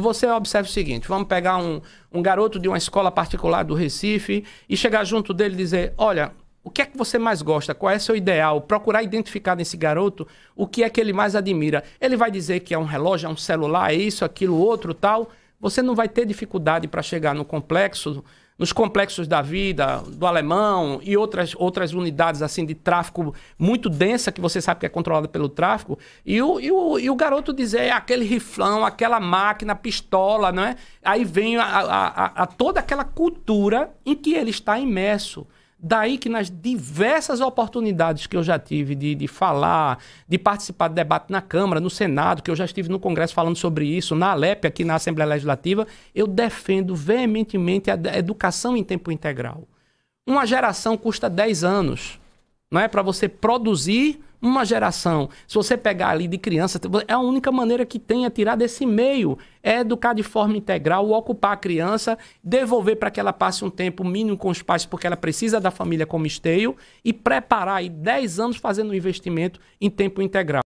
você observa o seguinte: vamos pegar um, um garoto de uma escola particular do Recife e chegar junto dele e dizer: olha, o que é que você mais gosta? Qual é seu ideal? Procurar identificar nesse garoto o que é que ele mais admira. Ele vai dizer que é um relógio, é um celular, é isso, aquilo, outro, tal. Você não vai ter dificuldade para chegar no complexo nos complexos da vida, do alemão e outras, outras unidades assim de tráfico muito densa, que você sabe que é controlada pelo tráfico, e o, e o, e o garoto dizer é, aquele riflão, aquela máquina, pistola, não é Aí vem a, a, a, a toda aquela cultura em que ele está imerso. Daí que nas diversas oportunidades que eu já tive de, de falar, de participar de debate na Câmara, no Senado, que eu já estive no Congresso falando sobre isso, na Alep, aqui na Assembleia Legislativa, eu defendo veementemente a educação em tempo integral. Uma geração custa 10 anos não é para você produzir uma geração. Se você pegar ali de criança, é a única maneira que tem é tirar desse meio, é educar de forma integral, ocupar a criança, devolver para que ela passe um tempo mínimo com os pais, porque ela precisa da família como esteio, e preparar aí 10 anos fazendo um investimento em tempo integral.